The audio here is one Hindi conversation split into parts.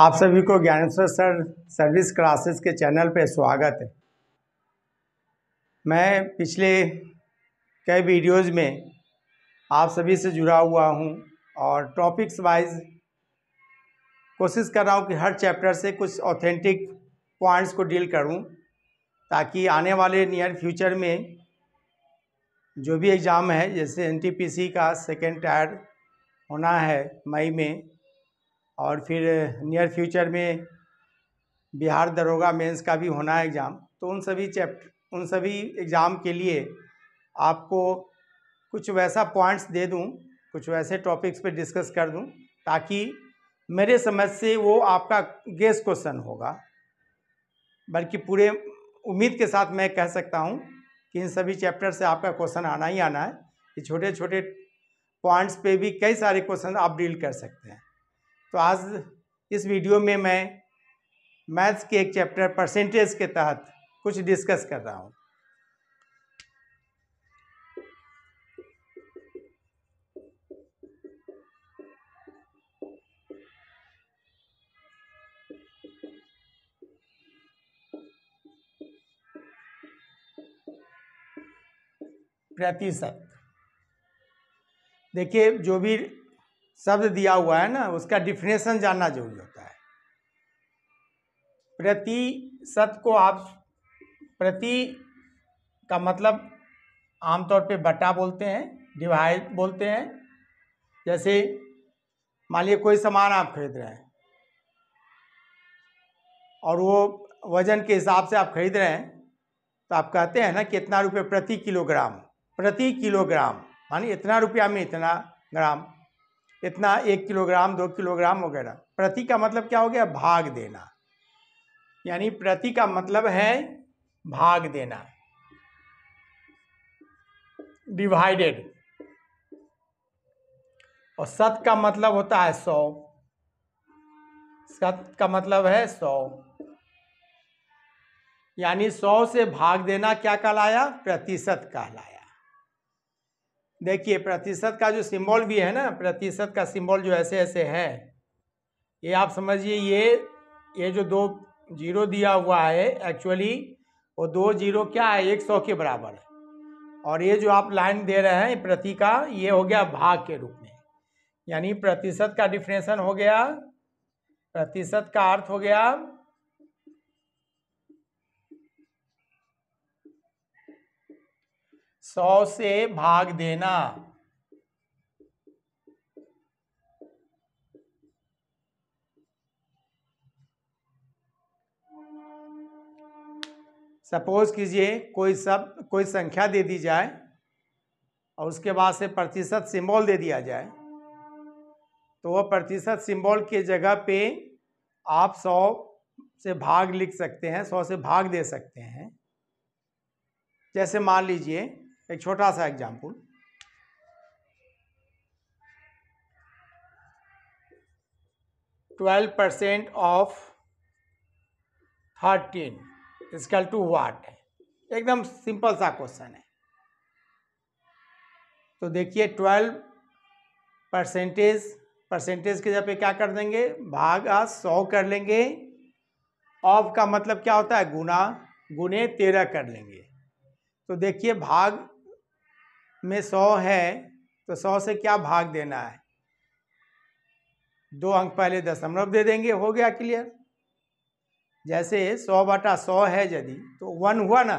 आप सभी को ज्ञानेश्वर सर सर्विस क्लासेस के चैनल पर स्वागत है मैं पिछले कई वीडियोज़ में आप सभी से जुड़ा हुआ हूं और टॉपिक्स वाइज कोशिश कर रहा हूं कि हर चैप्टर से कुछ ऑथेंटिक पॉइंट्स को डील करूं ताकि आने वाले नियर फ्यूचर में जो भी एग्ज़ाम है जैसे एनटीपीसी का सेकेंड टायर होना है मई में और फिर नियर फ्यूचर में बिहार दरोगा मेंस का भी होना है एग्ज़ाम तो उन सभी चैप्टर उन सभी एग्ज़ाम के लिए आपको कुछ वैसा पॉइंट्स दे दूं कुछ वैसे टॉपिक्स पे डिस्कस कर दूं ताकि मेरे समझ से वो आपका गेस क्वेश्चन होगा बल्कि पूरे उम्मीद के साथ मैं कह सकता हूँ कि इन सभी चैप्टर से आपका क्वेश्चन आना ही आना है कि छोटे छोटे पॉइंट्स पे भी कई सारे क्वेश्चन आप डील कर सकते हैं तो आज इस वीडियो में मैं मैथ्स के एक चैप्टर परसेंटेज के तहत कुछ डिस्कस कर रहा हूँ प्रतिशत देखिए जो भी शब्द दिया हुआ है ना उसका डिफिनेशन जानना जरूरी होता है प्रतिशत को आप प्रति का मतलब आमतौर पे बटा बोलते हैं डिवाइड बोलते हैं जैसे मान लीजिए कोई सामान आप खरीद रहे हैं और वो वजन के हिसाब से आप खरीद रहे हैं तो आप कहते हैं ना कितना रुपये प्रति किलोग्राम प्रति किलोग्राम मानी इतना रुपया में इतना ग्राम इतना एक किलोग्राम दो किलोग्राम वगैरह प्रति का मतलब क्या हो गया भाग देना यानी प्रति का मतलब है भाग देना डिवाइडेड और सत का मतलब होता है सौ सत का मतलब है सौ यानी सौ से भाग देना क्या कहलाया प्रतिशत कहलाया देखिए प्रतिशत का जो सिंबल भी है ना प्रतिशत का सिंबल जो ऐसे ऐसे है ये आप समझिए ये ये जो दो जीरो दिया हुआ है एक्चुअली वो दो जीरो क्या है एक सौ के बराबर है और ये जो आप लाइन दे रहे हैं प्रति का ये हो गया भाग के रूप में यानी प्रतिशत का डिफिनेशन हो गया प्रतिशत का अर्थ हो गया सौ से भाग देना सपोज कीजिए कोई सब कोई संख्या दे दी जाए और उसके बाद से प्रतिशत सिंबल दे दिया जाए तो वह प्रतिशत सिंबल के जगह पे आप सौ से भाग लिख सकते हैं सौ से भाग दे सकते हैं जैसे मान लीजिए एक छोटा सा example twelve percent of thirteen is equal to what है एकदम सिंपल सा क्वेश्चन है तो देखिए ट्वेल्व परसेंटेज परसेंटेज के जब पे क्या कर देंगे भाग आज सौ कर लेंगे ऑफ का मतलब क्या होता है गुना गुने तेरह कर लेंगे तो देखिए भाग में सौ है तो सौ से क्या भाग देना है दो अंक पहले दशमलव दे देंगे हो गया क्लियर जैसे सौ बटा सौ है यदि तो वन हुआ ना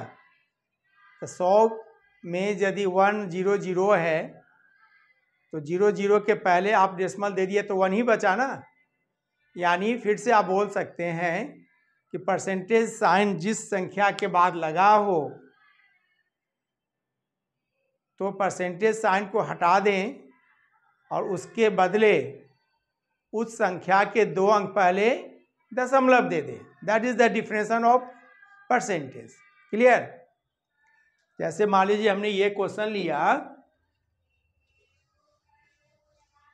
तो सौ में यदि वन जीरो जीरो है तो जीरो जीरो के पहले आप डेसिमल दे दिए तो वन ही बचा ना यानी फिर से आप बोल सकते हैं कि परसेंटेज साइन जिस संख्या के बाद लगा हो तो परसेंटेज साइन को हटा दें और उसके बदले उस संख्या के दो अंक पहले दशमलव दे दें that is the definition of percentage clear जैसे मान लीजिए हमने ये क्वेश्चन लिया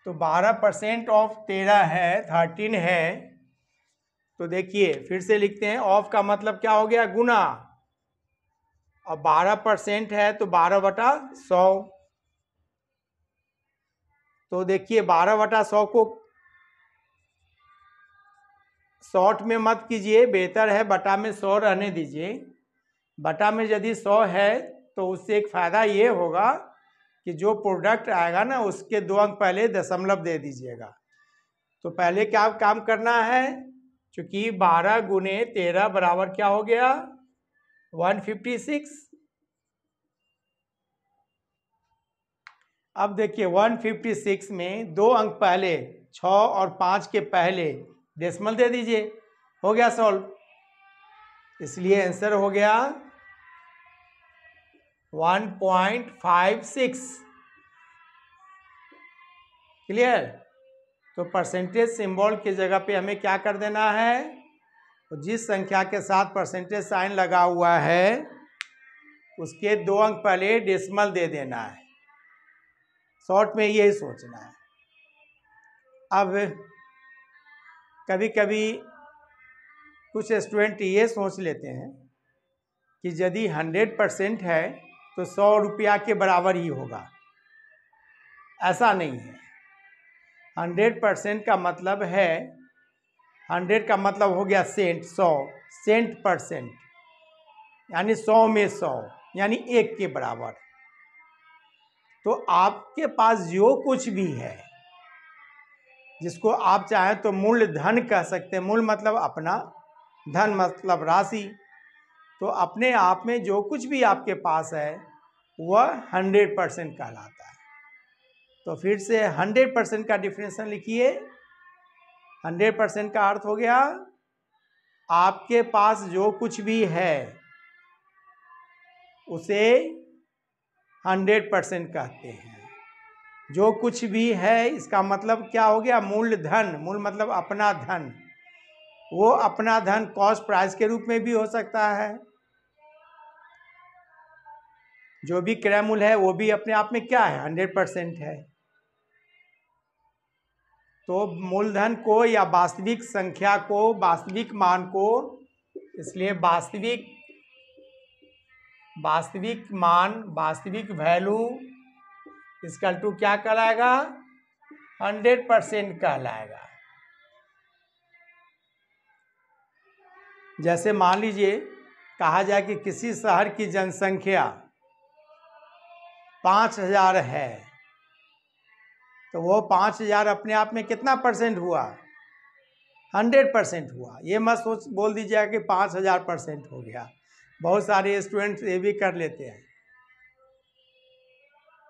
तो 12 परसेंट ऑफ तेरह है थर्टीन है तो देखिए फिर से लिखते हैं ऑफ का मतलब क्या हो गया गुना और बारह परसेंट है तो बारह बटा सौ तो देखिए बारह बटा सौ को शॉर्ट में मत कीजिए बेहतर है बटा में सौ रहने दीजिए बटा में यदि सौ है तो उससे एक फ़ायदा ये होगा कि जो प्रोडक्ट आएगा ना उसके दो अंक पहले दशमलव दे दीजिएगा तो पहले क्या काम करना है चूँकि बारह गुने तेरह बराबर क्या हो गया 156 अब देखिए 156 में दो अंक पहले छ और पाँच के पहले डेसिमल दे दीजिए हो गया सॉल्व इसलिए आंसर हो गया 1.56 क्लियर तो परसेंटेज सिंबल की जगह पे हमें क्या कर देना है और तो जिस संख्या के साथ परसेंटेज साइन लगा हुआ है उसके दो अंक पहले डेसिमल दे देना है शॉर्ट में यही सोचना है अब कभी कभी कुछ स्टूडेंट ये सोच लेते हैं कि यदि हंड्रेड परसेंट है तो सौ रुपया के बराबर ही होगा ऐसा नहीं है हंड्रेड परसेंट का मतलब है हंड्रेड का मतलब हो गया सेंट सौ सेंट परसेंट यानी सौ में सौ यानी एक के बराबर तो आपके पास जो कुछ भी है जिसको आप चाहें तो मूल धन कह सकते हैं मूल मतलब अपना धन मतलब राशि तो अपने आप में जो कुछ भी आपके पास है वह हंड्रेड परसेंट कहलाता है तो फिर से हंड्रेड परसेंट का डिफिनेशन लिखिए हंड्रेड परसेंट का अर्थ हो गया आपके पास जो कुछ भी है उसे हंड्रेड परसेंट कहते हैं जो कुछ भी है इसका मतलब क्या हो गया मूल धन मूल मतलब अपना धन वो अपना धन कॉस्ट प्राइस के रूप में भी हो सकता है जो भी क्रय मूल है वो भी अपने आप में क्या है हंड्रेड परसेंट है तो मूलधन को या वास्तविक संख्या को वास्तविक मान को इसलिए वास्तविक वास्तविक मान वास्तविक वैल्यू इसका टू क्या कहलाएगा हंड्रेड परसेंट कहलाएगा जैसे मान लीजिए कहा जाए कि किसी शहर की जनसंख्या पाँच हजार है तो वो पाँच हज़ार अपने आप में कितना परसेंट हुआ हंड्रेड परसेंट हुआ ये मत सोच बोल दीजिएगा कि पाँच हज़ार परसेंट हो गया बहुत सारे स्टूडेंट्स ये भी कर लेते हैं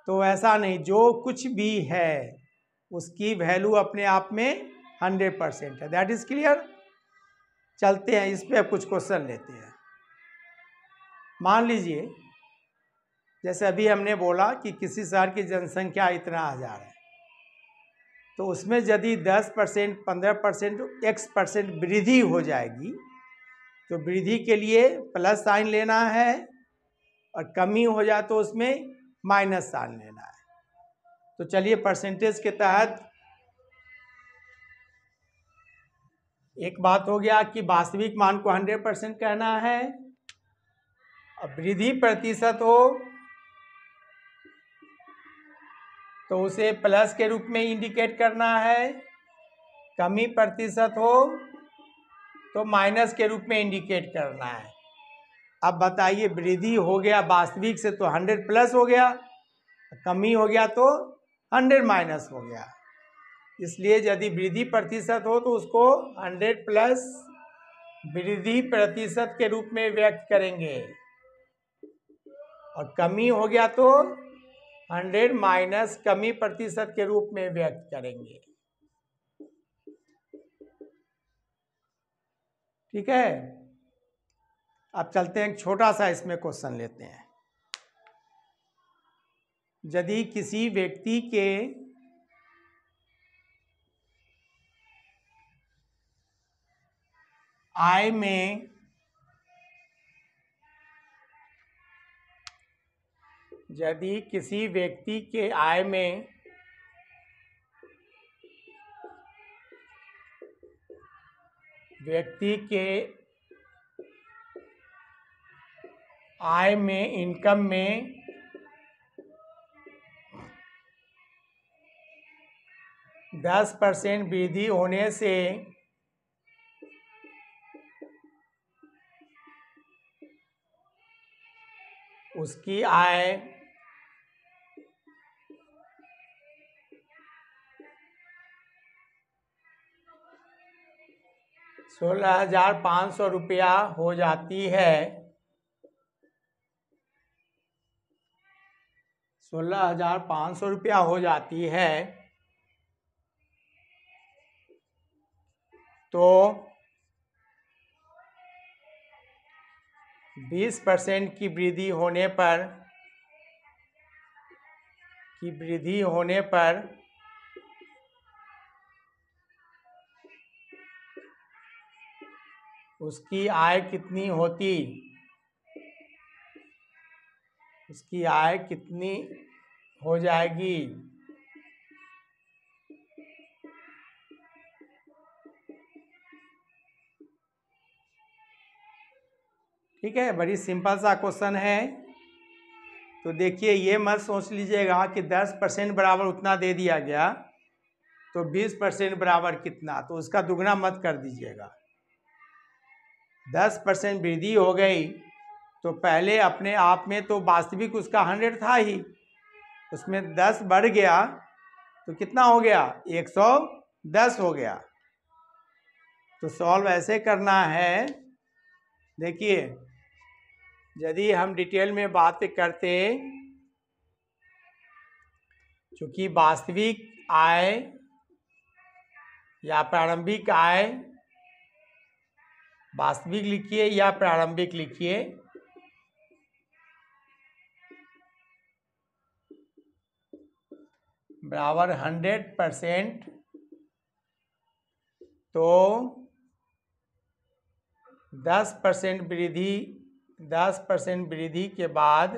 तो ऐसा नहीं जो कुछ भी है उसकी वैल्यू अपने आप में हंड्रेड परसेंट है दैट इज़ क्लियर चलते हैं इस पर कुछ क्वेश्चन लेते हैं मान लीजिए जैसे अभी हमने बोला कि किसी शहर की जनसंख्या इतना हज़ार है तो उसमें यदि 10 परसेंट पंद्रह परसेंट एक्स परसेंट वृद्धि हो जाएगी तो वृद्धि के लिए प्लस साइन लेना है और कमी हो जाए तो उसमें माइनस साइन लेना है तो चलिए परसेंटेज के तहत एक बात हो गया कि वास्तविक मान को 100 परसेंट कहना है और वृद्धि प्रतिशत हो तो उसे प्लस के रूप में इंडिकेट करना है कमी प्रतिशत हो तो माइनस के रूप में इंडिकेट करना है अब बताइए वृद्धि हो गया वास्तविक से तो हंड्रेड प्लस हो गया कमी हो गया तो हंड्रेड माइनस हो गया इसलिए यदि वृद्धि प्रतिशत हो तो उसको हंड्रेड प्लस वृद्धि प्रतिशत के रूप में व्यक्त करेंगे और कमी हो गया तो हंड्रेड माइनस कमी प्रतिशत के रूप में व्यक्त करेंगे ठीक है अब चलते हैं एक छोटा सा इसमें क्वेश्चन लेते हैं यदि किसी व्यक्ति के आय में यदि किसी व्यक्ति के आय में व्यक्ति के आय में इनकम में दस परसेंट वृद्धि होने से उसकी आय सोलह हजार पाँच सौ रुपया हो जाती है सोलह हजार पाँच सौ रुपया हो जाती है तो बीस परसेंट की वृद्धि होने पर की वृद्धि होने पर उसकी आय कितनी होती उसकी आय कितनी हो जाएगी ठीक है बड़ी सिंपल सा क्वेश्चन है तो देखिए ये मत सोच लीजिएगा कि 10 परसेंट बराबर उतना दे दिया गया तो 20 परसेंट बराबर कितना तो उसका दुगना मत कर दीजिएगा दस परसेंट वृद्धि हो गई तो पहले अपने आप में तो वास्तविक उसका हंड्रेड था ही उसमें दस बढ़ गया तो कितना हो गया एक सौ दस हो गया तो सॉल्व ऐसे करना है देखिए यदि हम डिटेल में बात करते चूँकि वास्तविक आय या प्रारंभिक आय वास्तविक लिखिए या प्रारंभिक लिखिए बराबर हंड्रेड परसेंट तो दस परसेंट वृद्धि दस परसेंट वृद्धि के बाद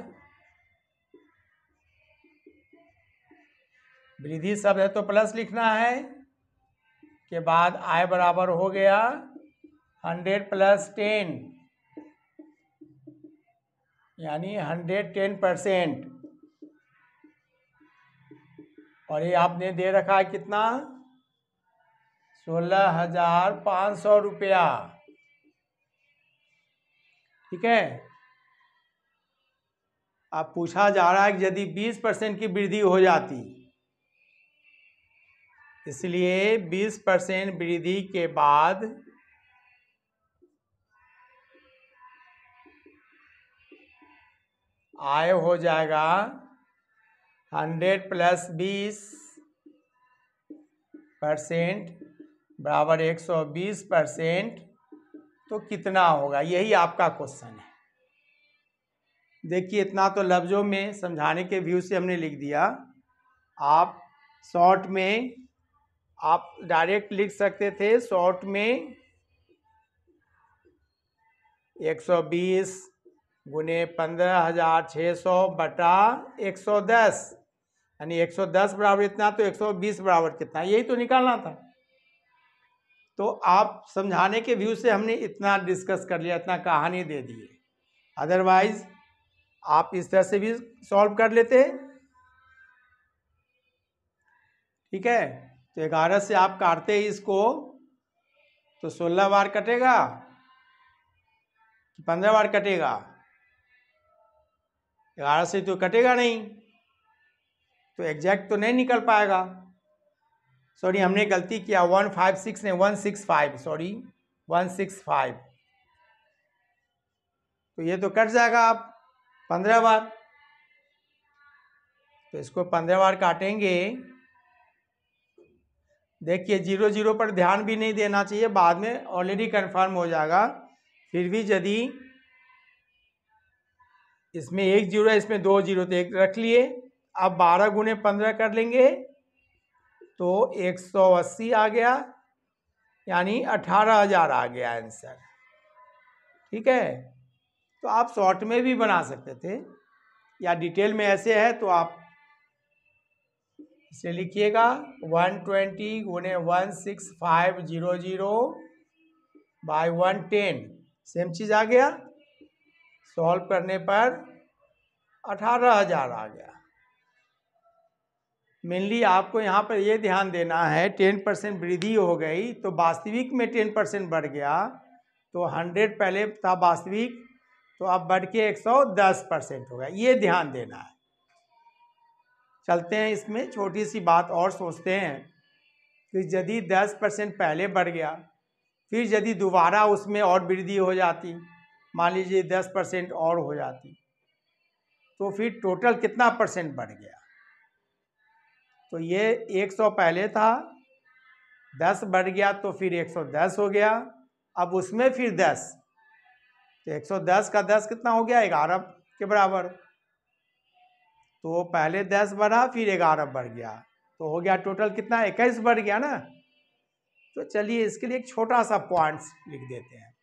वृद्धि शब्द है तो प्लस लिखना है के बाद आय बराबर हो गया हंड्रेड प्लस टेन यानी हंड्रेड टेन परसेंट और ये आपने दे रखा है कितना सोलह हजार पाँच सौ रुपया ठीक है आप पूछा जा रहा है कि यदि बीस परसेंट की वृद्धि हो जाती इसलिए बीस परसेंट वृद्धि के बाद आय हो जाएगा हंड्रेड प्लस बीस परसेंट बराबर एक सौ बीस परसेंट तो कितना होगा यही आपका क्वेश्चन है देखिए इतना तो लफ्ज़ों में समझाने के व्यू से हमने लिख दिया आप शॉर्ट में आप डायरेक्ट लिख सकते थे शॉर्ट में 120 गुने पंद्रह हज़ार छः सौ बटा एक सौ दस यानी एक सौ दस बराबर इतना तो एक सौ बीस बराबर कितना यही तो निकालना था तो आप समझाने के व्यू से हमने इतना डिस्कस कर लिया इतना कहानी दे दिए अदरवाइज आप इस तरह से भी सॉल्व कर लेते हैं ठीक है तो ग्यारह से आप काटते इसको तो सोलह बार कटेगा पंद्रह बार कटेगा ग्यारह से तो कटेगा नहीं तो एग्जैक्ट तो नहीं निकल पाएगा सॉरी हमने गलती किया वन फाइव सिक्स नहीं one six five sorry one six five तो ये तो कट जाएगा आप पंद्रह बार तो इसको पंद्रह बार काटेंगे देखिए जीरो जीरो पर ध्यान भी नहीं देना चाहिए बाद में ऑलरेडी कंफर्म हो जाएगा फिर भी यदि इसमें एक जीरो है इसमें दो जीरो तो एक रख लिए अब बारह गुने पंद्रह कर लेंगे तो एक सौ अस्सी आ गया यानी अठारह हजार आ गया आंसर ठीक है तो आप शॉर्ट में भी बना सकते थे या डिटेल में ऐसे है तो आप इसे लिखिएगा वन ट्वेंटी गुने one six five zero zero by one ten same चीज़ आ गया सॉल्व करने पर अठारह हजार आ गया मेनली आपको यहाँ पर यह ध्यान देना है टेन परसेंट वृद्धि हो गई तो वास्तविक में टेन परसेंट बढ़ गया तो हंड्रेड पहले था वास्तविक तो अब बढ़ के एक सौ दस परसेंट हो गया ये ध्यान देना है चलते हैं इसमें छोटी सी बात और सोचते हैं कि यदि दस परसेंट पहले बढ़ गया फिर यदि दोबारा उसमें और वृद्धि हो जाती मान लीजिए दस परसेंट और हो जाती तो फिर टोटल कितना परसेंट बढ़ गया तो ये 100 पहले था 10 बढ़ गया तो फिर 110 हो गया अब उसमें फिर 10 तो 110 का 10 कितना हो गया ग्यारह के बराबर तो पहले 10 बढ़ा फिर 11 बढ़ गया तो हो गया टोटल कितना इक्कीस बढ़ गया ना तो चलिए इसके लिए एक छोटा सा पॉइंट्स लिख देते हैं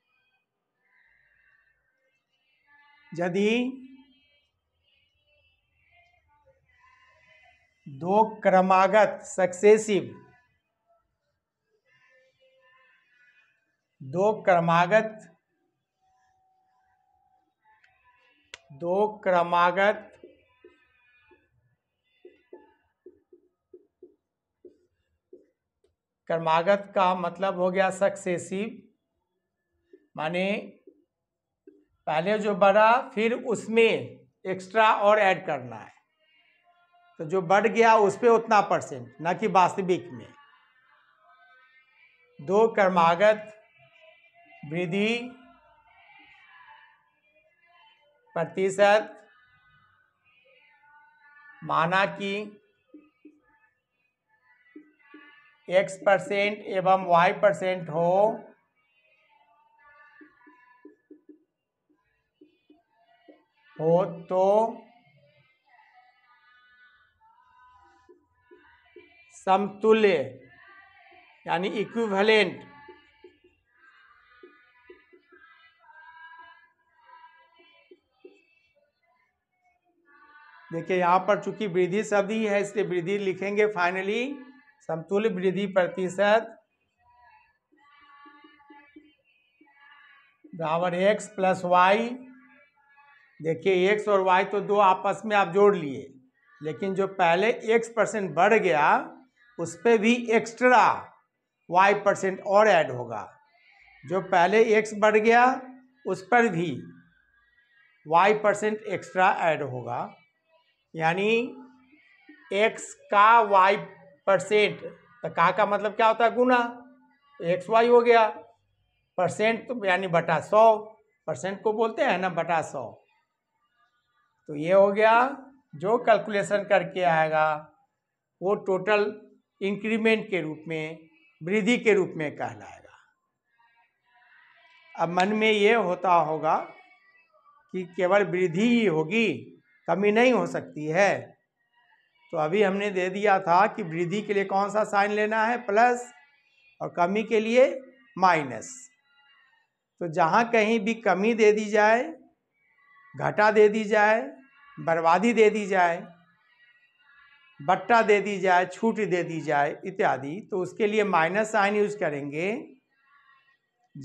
यदि दो क्रमागत सक्सेसिव दो क्रमागत दो क्रमागत क्रमागत का मतलब हो गया सक्सेसिव माने पहले जो बढ़ा फिर उसमें एक्स्ट्रा और ऐड करना है तो जो बढ़ गया उस पर उतना परसेंट न कि वास्तविक में दो कर्मागत वृद्धि प्रतिशत माना कि एक्स परसेंट एवं वाई परसेंट हो हो तो समतुल्य यानी इक्विवेलेंट देखिए यहां पर चूंकि वृद्धि शब्द ही है इसलिए वृद्धि लिखेंगे फाइनली समतुल्य वृद्धि प्रतिशत बराबर एक्स प्लस वाई देखिए एक्स और वाई तो दो आपस में आप जोड़ लिए लेकिन जो पहले एक्स परसेंट बढ़ गया उस पर भी एक्स्ट्रा वाई परसेंट और ऐड होगा जो पहले एक्स बढ़ गया उस पर भी वाई परसेंट एक्स्ट्रा ऐड होगा यानी एक्स का वाई परसेंट तो का का मतलब क्या होता है गुना एक्स वाई हो गया परसेंट तो यानी बटा सौ परसेंट को बोलते हैं ना बटा सौ तो ये हो गया जो कैलकुलेशन करके आएगा वो टोटल इंक्रीमेंट के रूप में वृद्धि के रूप में कहलाएगा अब मन में ये होता होगा कि केवल वृद्धि ही होगी कमी नहीं हो सकती है तो अभी हमने दे दिया था कि वृद्धि के लिए कौन सा साइन लेना है प्लस और कमी के लिए माइनस तो जहाँ कहीं भी कमी दे दी जाए घाटा दे दी जाए बर्बादी दे दी जाए बट्टा दे दी जाए छूट दे दी जाए इत्यादि तो उसके लिए माइनस साइन यूज करेंगे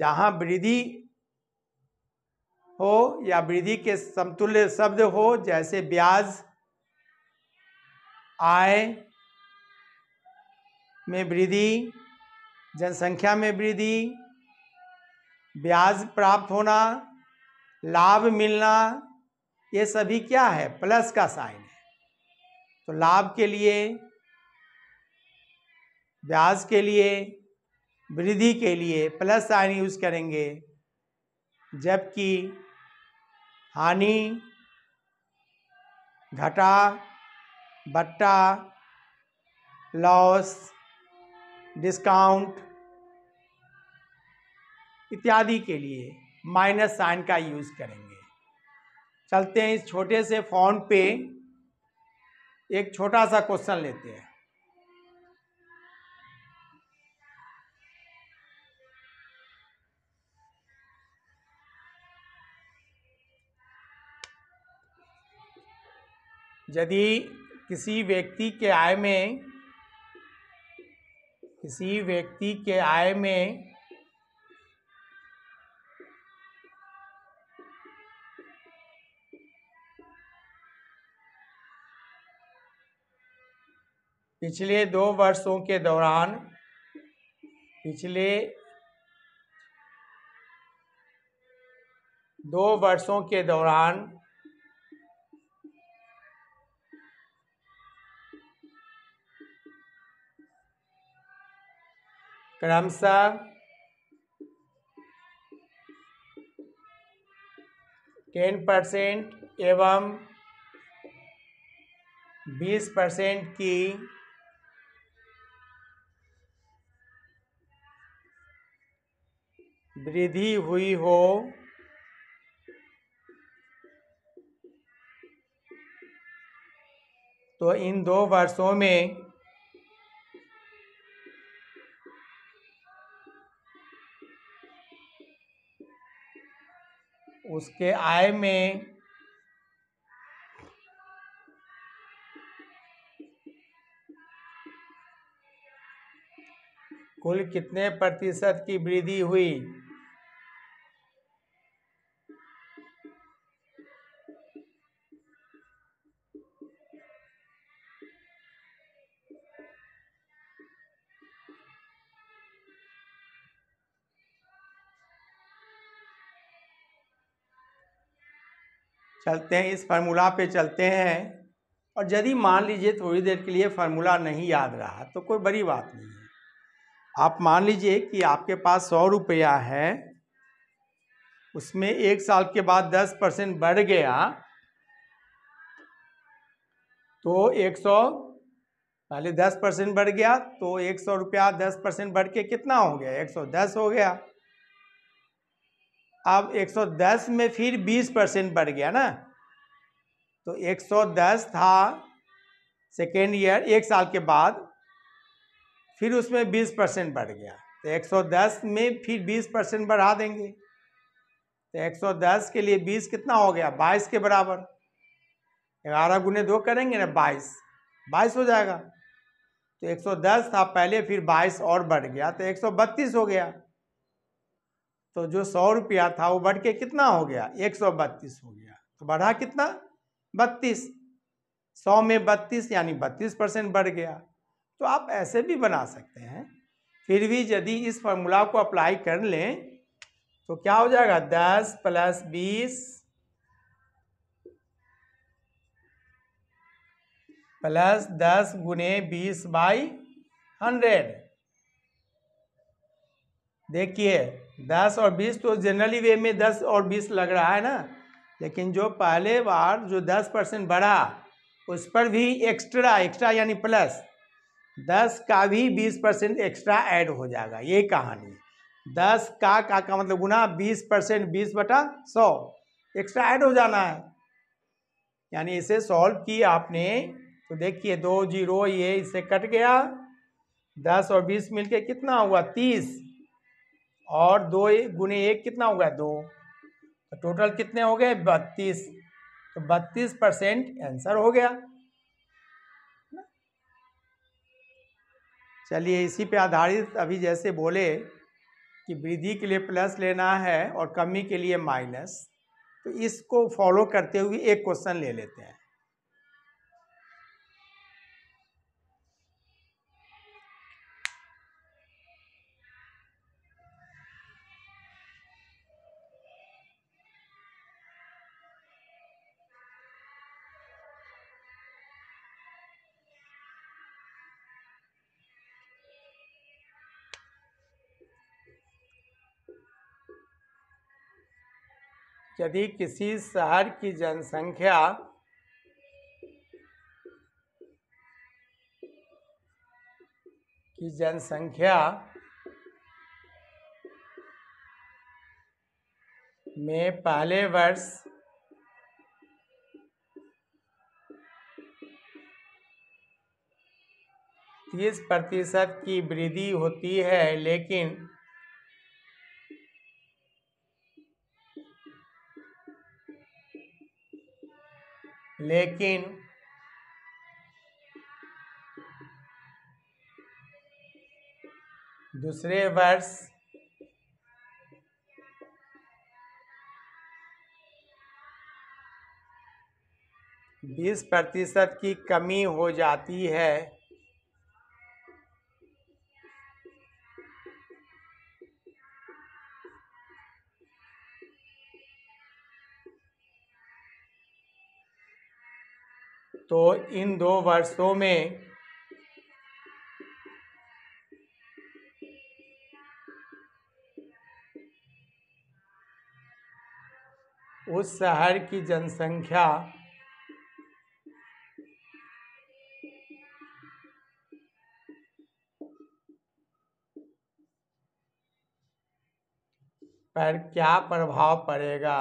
जहाँ वृद्धि हो या वृद्धि के समतुल्य शब्द हो जैसे ब्याज आय में वृद्धि जनसंख्या में वृद्धि ब्याज प्राप्त होना लाभ मिलना ये सभी क्या है प्लस का साइन है तो लाभ के लिए ब्याज के लिए वृद्धि के लिए प्लस साइन यूज करेंगे जबकि हानि घटा बट्टा लॉस डिस्काउंट इत्यादि के लिए माइनस साइन का यूज़ करेंगे चलते हैं इस छोटे से फोन पे एक छोटा सा क्वेश्चन लेते हैं यदि किसी व्यक्ति के आय में किसी व्यक्ति के आय में पिछले दो वर्षों के दौरान पिछले दो वर्षों के दौरान क्रमश टेन परसेंट एवं बीस परसेंट की वृद्धि हुई हो तो इन दो वर्षों में उसके आय में कुल कितने प्रतिशत की वृद्धि हुई चलते हैं इस फार्मूला पे चलते हैं और यदि मान लीजिए थोड़ी देर के लिए फार्मूला नहीं याद रहा तो कोई बड़ी बात नहीं है आप मान लीजिए कि आपके पास सौ रुपया है उसमें एक साल के बाद दस परसेंट बढ़ गया तो एक सौ पहले दस परसेंट बढ़ गया तो एक सौ रुपया दस परसेंट बढ़ के कितना हो गया एक सौ दस हो गया अब 110 में फिर 20 परसेंट बढ़ गया ना तो 110 था सेकेंड ईयर एक साल के बाद फिर उसमें 20 परसेंट बढ़ गया तो 110 में फिर 20 परसेंट बढ़ा देंगे तो 110 के लिए 20 कितना हो गया 22 के बराबर ग्यारह गुने दो करेंगे ना 22 22 हो जाएगा तो 110 था पहले फिर 22 और बढ़ गया तो 132 हो गया तो जो सौ रुपया था वो बढ़ के कितना हो गया एक सौ बत्तीस हो गया तो बढ़ा कितना बत्तीस सौ में बत्तीस यानी बत्तीस परसेंट बढ़ गया तो आप ऐसे भी बना सकते हैं फिर भी यदि इस फॉर्मूला को अप्लाई कर लें तो क्या हो जाएगा दस प्लस बीस प्लस दस गुने बीस बाई हंड्रेड देखिए दस और बीस तो जनरली वे में दस और बीस लग रहा है ना लेकिन जो पहले बार जो दस परसेंट बढ़ा उस पर भी एक्स्ट्रा एक्स्ट्रा यानी प्लस दस का भी बीस परसेंट एक्स्ट्रा ऐड हो जाएगा ये कहानी दस का का का मतलब गुना बीस परसेंट बीस बटा सौ एक्स्ट्रा ऐड हो जाना है यानी इसे सॉल्व किया आपने तो देखिए दो जीरो ये इससे कट गया दस और बीस मिलके कितना हुआ तीस और दो गुने एक कितना हो गया दो तो टोटल कितने हो गए बत्तीस तो बत्तीस परसेंट आंसर हो गया चलिए इसी पे आधारित अभी जैसे बोले कि वृद्धि के लिए प्लस लेना है और कमी के लिए माइनस तो इसको फॉलो करते हुए एक क्वेश्चन ले लेते हैं यदि किसी शहर की जनसंख्या की जनसंख्या में पहले वर्ष तीस प्रतिशत की वृद्धि होती है लेकिन लेकिन दूसरे वर्ष बीस प्रतिशत की कमी हो जाती है इन दो वर्षों में उस शहर की जनसंख्या पर क्या प्रभाव पड़ेगा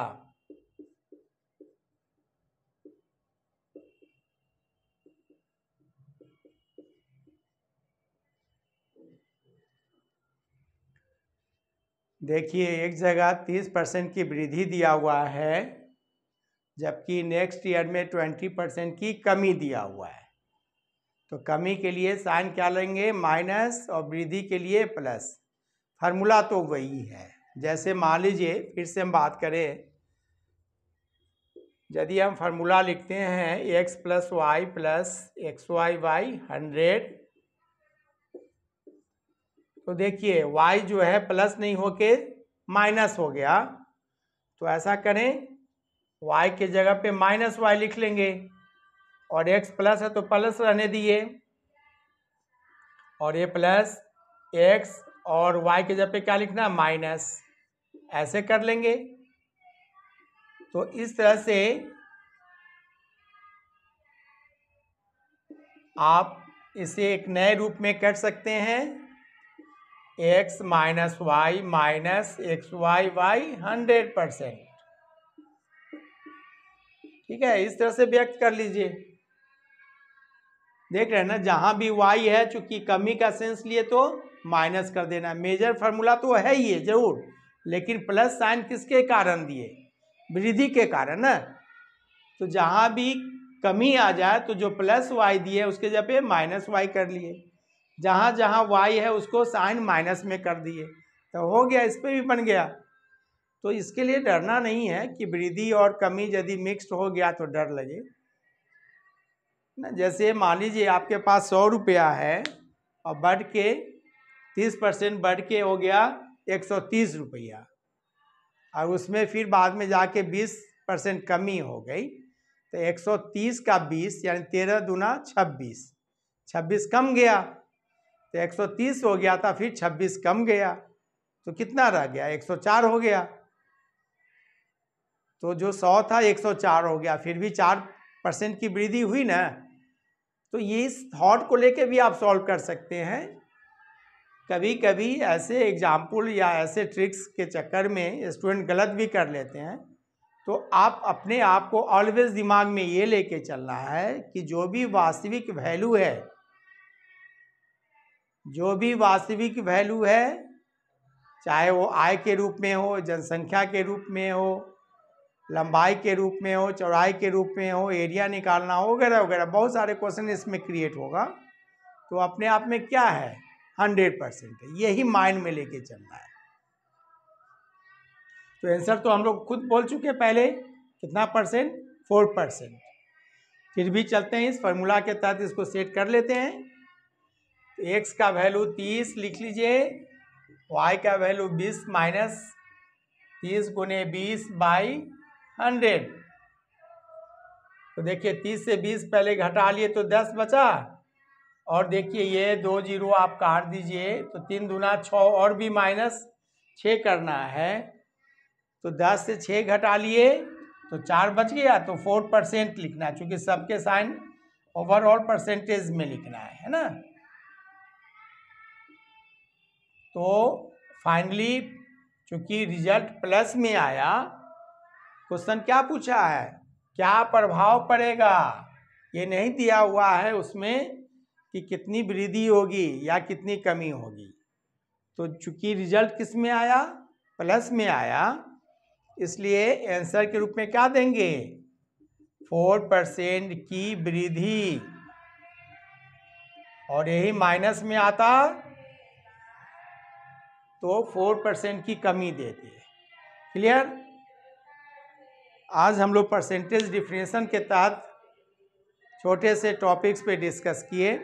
देखिए एक जगह तीस परसेंट की वृद्धि दिया हुआ है जबकि नेक्स्ट ईयर में ट्वेंटी परसेंट की कमी दिया हुआ है तो कमी के लिए साइन क्या लेंगे माइनस और वृद्धि के लिए प्लस फार्मूला तो वही है जैसे मान लीजिए फिर से हम बात करें यदि हम फार्मूला लिखते हैं X plus Y plus X Y Y hundred तो देखिए वाई जो है प्लस नहीं होके माइनस हो गया तो ऐसा करें वाई के जगह पे माइनस वाई लिख लेंगे और एक्स प्लस है तो प्लस रहने दिए और ये प्लस एक्स और वाई के जगह पे क्या लिखना है माइनस ऐसे कर लेंगे तो इस तरह से आप इसे एक नए रूप में कर सकते हैं X minus Y minus X Y Y hundred percent ठीक है इस तरह से व्यक्त कर लीजिए देख रहे हैं ना जहां भी वाई है चूंकि कमी का सेंस लिए तो माइनस कर देना मेजर फार्मूला तो है ही है जरूर लेकिन प्लस साइन किसके कारण दिए वृद्धि के कारण ना तो जहां भी कमी आ जाए तो जो प्लस वाई दिए उसके जगह माइनस वाई कर लिए जहाँ जहाँ वाई है उसको साइन माइनस में कर दिए तो हो गया इस पर भी बन गया तो इसके लिए डरना नहीं है कि वृद्धि और कमी यदि मिक्स्ड हो गया तो डर लगे ना जैसे मान लीजिए आपके पास सौ रुपया है और बढ़ के तीस परसेंट बढ़ के हो गया एक सौ तीस रुपया और उसमें फिर बाद में जाके बीस परसेंट कमी हो गई तो एक सौ तीस का बीस यानी तेरह दुना छब्बीस छब्बीस कम गया तो 130 हो गया था फिर 26 कम गया तो कितना रह गया 104 हो गया तो जो 100 था 104 हो गया फिर भी 4 परसेंट की वृद्धि हुई ना तो ये इस थॉट को लेके भी आप सॉल्व कर सकते हैं कभी कभी ऐसे एग्जाम्पल या ऐसे ट्रिक्स के चक्कर में स्टूडेंट गलत भी कर लेते हैं तो आप अपने आप को ऑलवेज दिमाग में ये लेके चलना है कि जो भी वास्तविक वैल्यू है जो भी वास्तविक वैल्यू है चाहे वो आय के रूप में हो जनसंख्या के रूप में हो लंबाई के रूप में हो चौड़ाई के रूप में हो एरिया निकालना हो वगैरह वगैरह बहुत सारे क्वेश्चन इसमें क्रिएट होगा तो अपने आप में क्या है हंड्रेड परसेंट है यही माइंड में लेके चलना है तो आंसर तो हम लोग खुद बोल चुके पहले कितना परसेंट फोर परसेंट फिर भी चलते हैं इस फॉर्मूला के तहत इसको सेट कर लेते हैं तो एक्स का वैल्यू तीस लिख लीजिए वाई का वैल्यू बीस माइनस तीस गुने बीस बाई हंड्रेड तो देखिए तीस से बीस पहले घटा लिए तो दस बचा और देखिए ये दो जीरो आप काट दीजिए तो तीन दूना छः और भी माइनस छः करना है तो दस से छः घटा लिए तो चार बच गया तो फोर परसेंट लिखना है चूँकि सबके साइन ओवरऑल परसेंटेज में लिखना है है ना तो फाइनली चूँकि रिजल्ट प्लस में आया क्वेश्चन क्या पूछा है क्या प्रभाव पड़ेगा ये नहीं दिया हुआ है उसमें कि कितनी वृद्धि होगी या कितनी कमी होगी तो चूंकि रिजल्ट किस में आया प्लस में आया इसलिए आंसर के रूप में क्या देंगे फोर परसेंट की वृद्धि और यही माइनस में आता तो फोर परसेंट की कमी देती है क्लियर आज हम लोग परसेंटेज डिफिनेशन के तहत छोटे से टॉपिक्स पे डिस्कस किए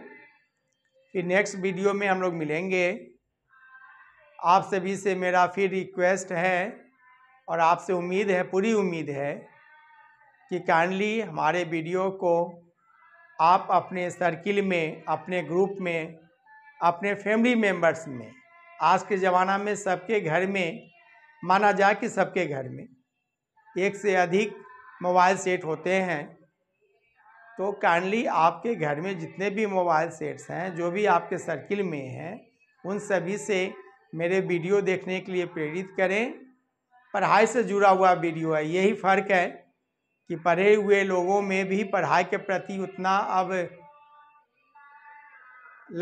फिर नेक्स्ट वीडियो में हम लोग मिलेंगे आप सभी से मेरा फिर रिक्वेस्ट है और आपसे उम्मीद है पूरी उम्मीद है कि काइंडली हमारे वीडियो को आप अपने सर्किल में अपने ग्रुप में अपने फैमिली मेम्बर्स में आज के ज़माना में सबके घर में माना जाए कि सबके घर में एक से अधिक मोबाइल सेट होते हैं तो काइंडली आपके घर में जितने भी मोबाइल सेट्स हैं जो भी आपके सर्किल में हैं उन सभी से मेरे वीडियो देखने के लिए प्रेरित करें पढ़ाई से जुड़ा हुआ वीडियो है यही फ़र्क है कि पढ़े हुए लोगों में भी पढ़ाई के प्रति उतना अब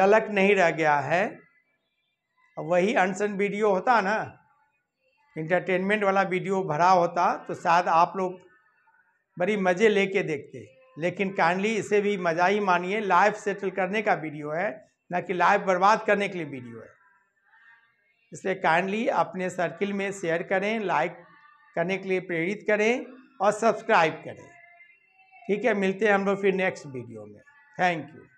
ललक नहीं रह गया है अब वही अनसन वीडियो होता ना इंटरटेनमेंट वाला वीडियो भरा होता तो शायद आप लोग बड़ी मज़े लेके देखते लेकिन काइंडली इसे भी मज़ा ही मानिए लाइफ सेटल करने का वीडियो है ना कि लाइफ बर्बाद करने के लिए वीडियो है इसलिए काइंडली अपने सर्किल में शेयर करें लाइक करने के लिए प्रेरित करें और सब्सक्राइब करें ठीक है मिलते हैं हम लोग फिर नेक्स्ट वीडियो में थैंक यू